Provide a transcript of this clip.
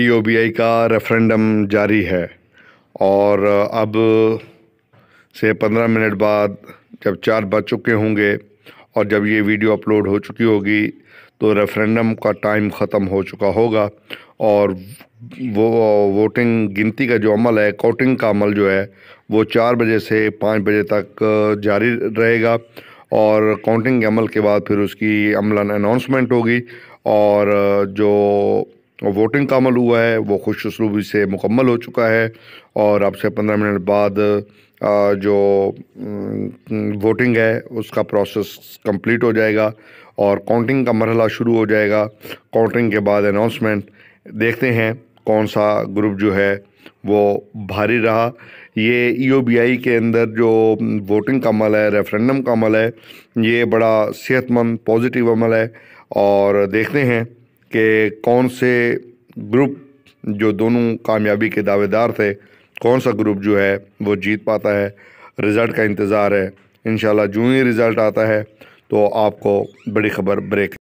EOBI e का referendum जारी है और अब से पंद्रह मिनट बाद जब चार बज चुके होंगे और जब ये वीडियो अपलोड हो चुकी होगी तो रेफरेंडम का टाइम ख़त्म हो चुका होगा और वो वोटिंग गिनती का जो अमल है काउंटिंग का अमल जो है वो चार बजे से पाँच बजे तक जारी रहेगा और काउंटिंग के अमल के बाद फिर उसकी अमला अनाउंसमेंट होगी और जो वोटिंग का अमल हुआ है वो खुश उसलूबी से मुकम्मल हो चुका है और अब से पंद्रह मिनट बाद जो वोटिंग है उसका प्रोसेस कंप्लीट हो जाएगा और काउंटिंग का मरहला शुरू हो जाएगा काउंटिंग के बाद अनाउंसमेंट देखते हैं कौन सा ग्रुप जो है वो भारी रहा ये ई e के अंदर जो वोटिंग का अमल है रेफरेंडम का अमल है ये बड़ा सेहतमंद पॉजिटिव अमल है और देखते हैं कि कौन से ग्रुप जो दोनों कामयाबी के दावेदार थे कौन सा ग्रुप जो है वो जीत पाता है रिज़ल्ट का इंतज़ार है इन जूँ ही रिज़ल्ट आता है तो आपको बड़ी खबर ब्रेक